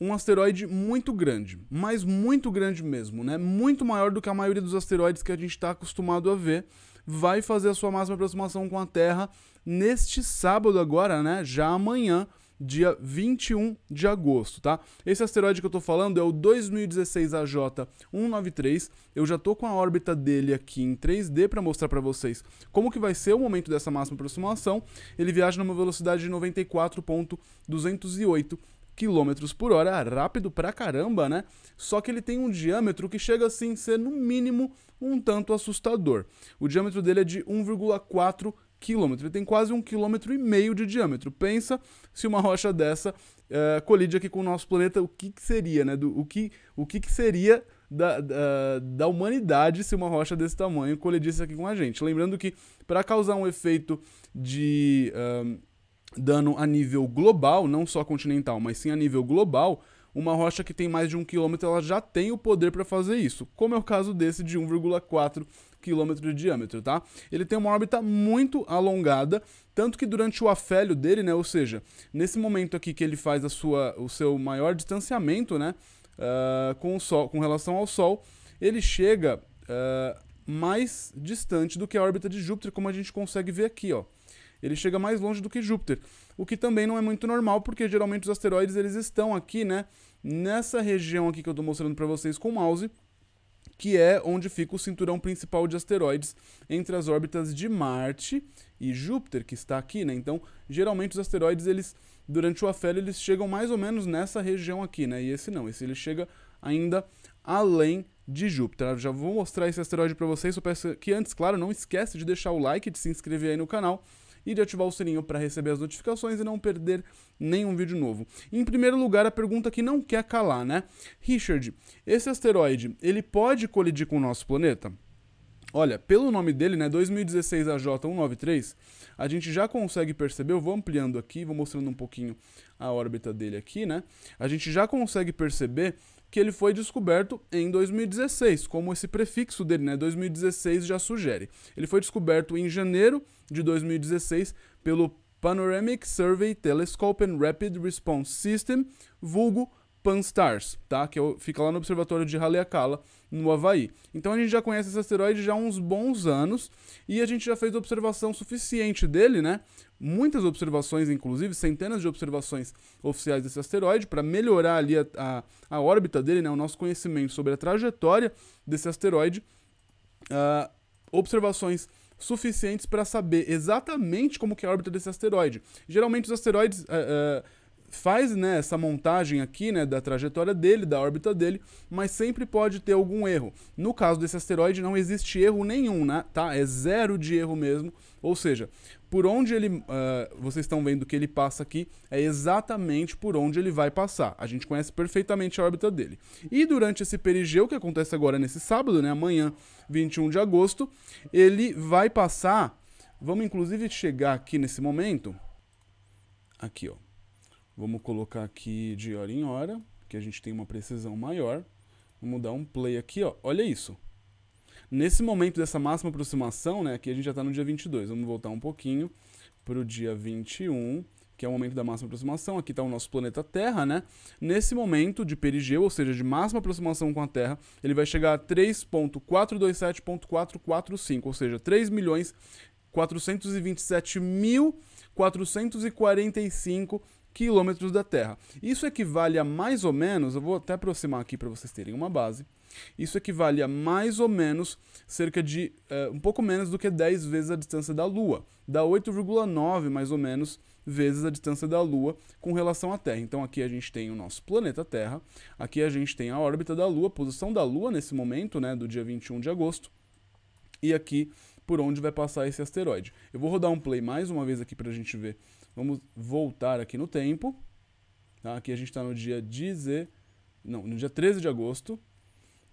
um asteroide muito grande, mas muito grande mesmo, né? Muito maior do que a maioria dos asteroides que a gente está acostumado a ver. Vai fazer a sua máxima aproximação com a Terra neste sábado agora, né? Já amanhã, dia 21 de agosto, tá? Esse asteroide que eu tô falando é o 2016 AJ 193. Eu já tô com a órbita dele aqui em 3D para mostrar para vocês como que vai ser o momento dessa máxima aproximação. Ele viaja numa velocidade de 94.208 quilômetros por hora, rápido pra caramba, né? Só que ele tem um diâmetro que chega assim a ser no mínimo um tanto assustador. O diâmetro dele é de 1,4 quilômetro. Ele tem quase um quilômetro e meio de diâmetro. Pensa se uma rocha dessa uh, colide aqui com o nosso planeta, o que, que seria, né? Do, o que, o que, que seria da, da, da, humanidade se uma rocha desse tamanho colidisse aqui com a gente? Lembrando que para causar um efeito de dando a nível global, não só continental, mas sim a nível global, uma rocha que tem mais de um quilômetro ela já tem o poder para fazer isso, como é o caso desse de 1,4 quilômetro de diâmetro, tá? Ele tem uma órbita muito alongada, tanto que durante o afélio dele, né, ou seja, nesse momento aqui que ele faz a sua, o seu maior distanciamento, né, uh, com o Sol, com relação ao Sol, ele chega uh, mais distante do que a órbita de Júpiter, como a gente consegue ver aqui, ó. Ele chega mais longe do que Júpiter, o que também não é muito normal, porque geralmente os asteroides eles estão aqui, né, nessa região aqui que eu estou mostrando para vocês com o mouse, que é onde fica o cinturão principal de asteroides entre as órbitas de Marte e Júpiter, que está aqui, né? Então, geralmente os asteroides eles durante o afélio eles chegam mais ou menos nessa região aqui, né? E esse não, esse ele chega ainda além de Júpiter. Eu já vou mostrar esse asteroide para vocês, só peço que antes, claro, não esquece de deixar o like, de se inscrever aí no canal e de ativar o sininho para receber as notificações e não perder nenhum vídeo novo. Em primeiro lugar, a pergunta que não quer calar, né? Richard, esse asteroide, ele pode colidir com o nosso planeta? Olha, pelo nome dele, né, 2016 AJ193, a gente já consegue perceber, eu vou ampliando aqui, vou mostrando um pouquinho a órbita dele aqui, né? A gente já consegue perceber que ele foi descoberto em 2016, como esse prefixo dele, né, 2016 já sugere. Ele foi descoberto em janeiro de 2016 pelo Panoramic Survey Telescope and Rapid Response System, vulgo pan tá? Que é fica lá no observatório de Haleakala, no Havaí. Então a gente já conhece esse asteroide já há uns bons anos e a gente já fez observação suficiente dele, né? Muitas observações, inclusive, centenas de observações oficiais desse asteroide, para melhorar ali a, a, a, órbita dele, né? O nosso conhecimento sobre a trajetória desse asteroide. Uh, observações suficientes para saber exatamente como que é a órbita desse asteroide. Geralmente os asteroides. Uh, uh, faz né, essa montagem aqui né, da trajetória dele, da órbita dele, mas sempre pode ter algum erro. No caso desse asteroide não existe erro nenhum, né, tá? É zero de erro mesmo. Ou seja, por onde ele, uh, vocês estão vendo que ele passa aqui, é exatamente por onde ele vai passar. A gente conhece perfeitamente a órbita dele. E durante esse perigeu, que acontece agora nesse sábado, né, amanhã, 21 de agosto, ele vai passar, vamos inclusive chegar aqui nesse momento, aqui ó, Vamos colocar aqui de hora em hora, que a gente tem uma precisão maior. Vamos dar um play aqui, ó. Olha isso. Nesse momento dessa máxima aproximação, né, aqui a gente já está no dia 22. Vamos voltar um pouquinho para o dia 21, que é o momento da máxima aproximação. Aqui está o nosso planeta Terra, né? Nesse momento de perigeu, ou seja, de máxima aproximação com a Terra, ele vai chegar a 3.427.445, ou seja, 3 milhões 427.445 quilômetros da Terra. Isso equivale a mais ou menos, eu vou até aproximar aqui para vocês terem uma base. Isso equivale a mais ou menos cerca de uh, um pouco menos do que 10 vezes a distância da Lua, dá 8,9 mais ou menos vezes a distância da Lua com relação à Terra. Então aqui a gente tem o nosso planeta Terra, aqui a gente tem a órbita da Lua, posição da Lua nesse momento, né, do dia 21 de agosto. E aqui por onde vai passar esse asteroide. Eu vou rodar um play mais uma vez aqui para a gente ver Vamos voltar aqui no tempo. Tá? Aqui a gente está no dia 10, não, no dia 13 de agosto.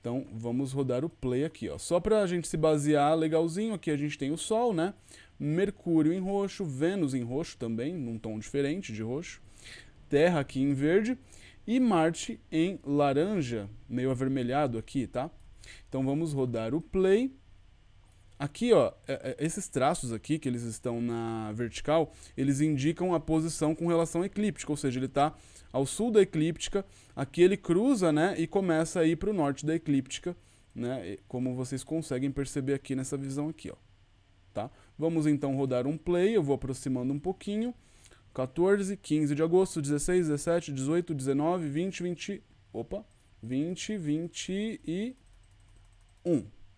Então vamos rodar o play aqui, ó. Só para a gente se basear legalzinho, aqui a gente tem o Sol, né? Mercúrio em roxo, Vênus em roxo também, num tom diferente de roxo. Terra aqui em verde e Marte em laranja, meio avermelhado aqui, tá? Então vamos rodar o play. Aqui, ó, é, é, esses traços aqui, que eles estão na vertical, eles indicam a posição com relação à eclíptica, ou seja, ele está ao sul da eclíptica, aqui ele cruza, né, e começa a ir para o norte da eclíptica, né, como vocês conseguem perceber aqui nessa visão aqui, ó. Tá? Vamos então rodar um play, eu vou aproximando um pouquinho, 14, 15 de agosto, 16, 17, 18, 19, 20, 20, opa, 20, 21.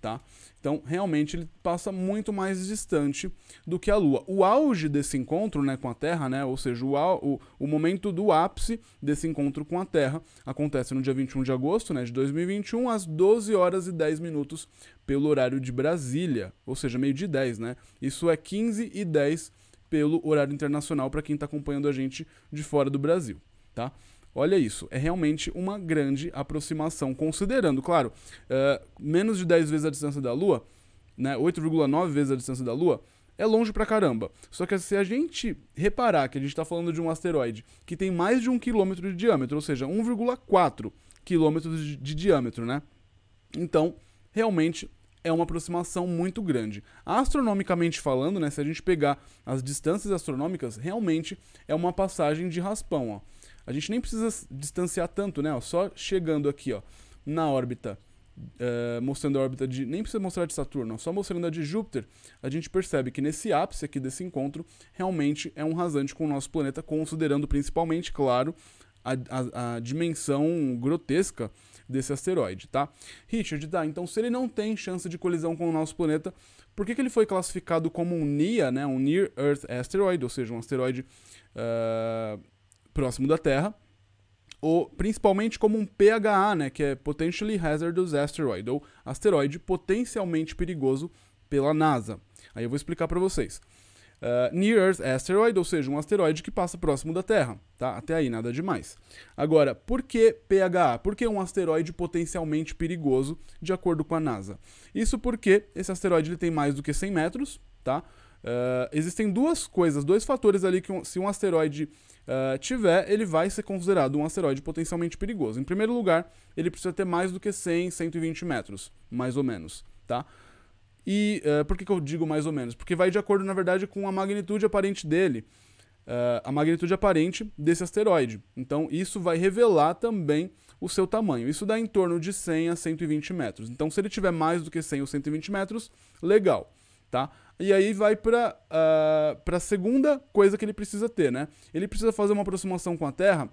tá? Então, realmente ele passa muito mais distante do que a Lua. O auge desse encontro, né, com a Terra, né, ou seja, o, o, o momento do ápice desse encontro com a Terra acontece no dia 21 de agosto, né, de 2021, às 12 horas e 10 minutos pelo horário de Brasília, ou seja, meio de 10, né? Isso é 15 e 10 pelo horário internacional para quem está acompanhando a gente de fora do Brasil, tá? Olha isso, é realmente uma grande aproximação, considerando, claro, uh, menos de 10 vezes a distância da Lua, né, 8,9 vezes a distância da Lua, é longe pra caramba. Só que se a gente reparar que a gente está falando de um asteroide que tem mais de um quilômetro de diâmetro, ou seja, 1,4 quilômetros de, de diâmetro, né? Então, realmente é uma aproximação muito grande. Astronomicamente falando, né, se a gente pegar as distâncias astronômicas, realmente é uma passagem de raspão, ó. A gente nem precisa distanciar tanto, né? só chegando aqui, ó, na órbita, uh, mostrando a órbita de. Nem precisa mostrar de Saturno, só mostrando a de Júpiter, a gente percebe que nesse ápice aqui desse encontro, realmente é um rasante com o nosso planeta, considerando principalmente, claro, a, a, a dimensão grotesca desse asteroide, tá? Richard, tá, então se ele não tem chance de colisão com o nosso planeta, por que, que ele foi classificado como um NEA, né, um Near Earth Asteroid, ou seja, um asteroide uh, próximo da Terra, ou principalmente como um PHA, né, que é Potentially Hazardous Asteroid, ou asteroide potencialmente perigoso pela NASA. Aí eu vou explicar para vocês. Uh, Near Earth Asteroid, ou seja, um asteroide que passa próximo da Terra, tá? Até aí nada demais. Agora, por que PHA? Por que um asteroide potencialmente perigoso, de acordo com a NASA? Isso porque esse asteroide ele tem mais do que 100 metros, tá? Ah, existem duas coisas, dois fatores ali que um, se um asteroide uh, tiver, ele vai ser considerado um asteroide potencialmente perigoso. Em primeiro lugar, ele precisa ter mais do que 100, 120 metros, mais ou menos, tá? E uh, por que, que eu digo mais ou menos? Porque vai de acordo, na verdade, com a magnitude aparente dele, a magnitude aparente desse asteroide. Então, isso vai revelar também o seu tamanho. Isso dá em torno de 100 a 120 metros. Então, se ele tiver mais do que 100 ou 120 metros, legal, tá? E aí vai para uh, ah, para segunda coisa que ele precisa ter, né? Ele precisa fazer uma aproximação com a Terra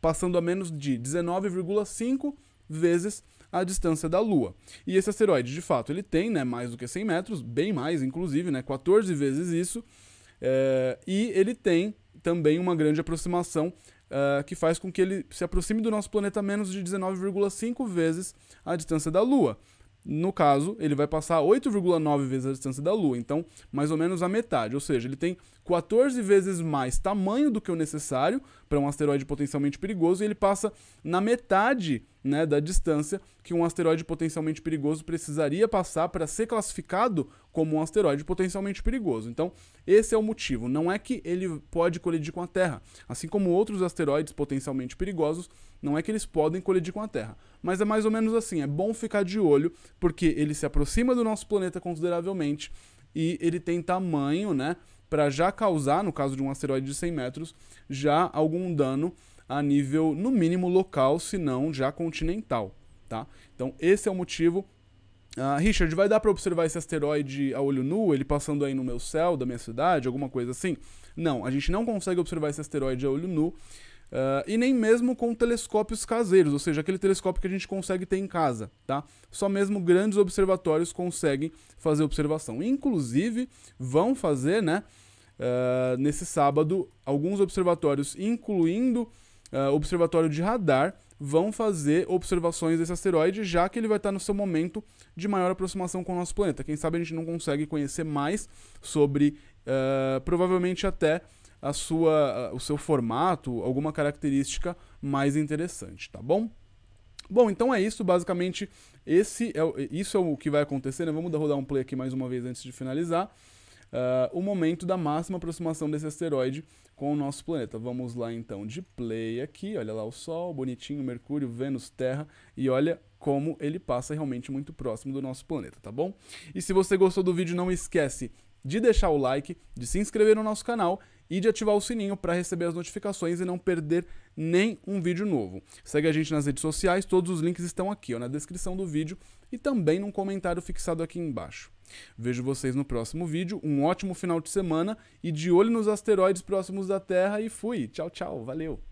passando a menos de 19,5 vezes a distância da Lua. E esse asteroide, de fato, ele tem né, mais do que 100 metros, bem mais, inclusive, né, 14 vezes isso, eh, e ele tem também uma grande aproximação Uh, que faz com que ele se aproxime do nosso planeta a menos de 19,5 vezes a distância da Lua. No caso, ele vai passar 8,9 vezes a distância da Lua, então mais ou menos a metade, ou seja, ele tem 14 vezes mais tamanho do que o necessário para um asteroide potencialmente perigoso, e ele passa na metade né, da distância que um asteroide potencialmente perigoso precisaria passar para ser classificado como um asteroide potencialmente perigoso. Então, esse é o motivo. Não é que ele pode colidir com a Terra. Assim como outros asteroides potencialmente perigosos, não é que eles podem colidir com a Terra. Mas é mais ou menos assim: é bom ficar de olho, porque ele se aproxima do nosso planeta consideravelmente e ele tem tamanho, né? para já causar, no caso de um asteroide de 100 metros, já algum dano a nível, no mínimo, local, se não já continental. Tá? Então, esse é o motivo. Uh, Richard, vai dar para observar esse asteroide a olho nu, ele passando aí no meu céu, da minha cidade, alguma coisa assim? Não, a gente não consegue observar esse asteroide a olho nu. Uh, e nem mesmo com telescópios caseiros, ou seja, aquele telescópio que a gente consegue ter em casa, tá? Só mesmo grandes observatórios conseguem fazer observação. Inclusive, vão fazer, né? Uh, nesse sábado, alguns observatórios, incluindo uh, observatório de radar, vão fazer observações desse asteroide, já que ele vai estar no seu momento de maior aproximação com o nosso planeta. Quem sabe a gente não consegue conhecer mais sobre, provavelmente até a sua, o seu formato, alguma característica mais interessante, tá bom? Bom, então é isso, basicamente, esse é, isso é o que vai acontecer, né? Vamos rodar um play aqui mais uma vez antes de finalizar. Uh, o momento da máxima aproximação desse asteroide com o nosso planeta. Vamos lá então de play aqui, olha lá o Sol, bonitinho, Mercúrio, Vênus, Terra, e olha como ele passa realmente muito próximo do nosso planeta, tá bom? E se você gostou do vídeo, não esquece de deixar o like, de se inscrever no nosso canal e de ativar o sininho para receber as notificações e não perder nem um vídeo novo. Segue a gente nas redes sociais, todos os links estão aqui ó, na descrição do vídeo e também num comentário fixado aqui embaixo. Vejo vocês no próximo vídeo, um ótimo final de semana e de olho nos asteroides próximos da Terra e fui! Tchau, tchau, valeu!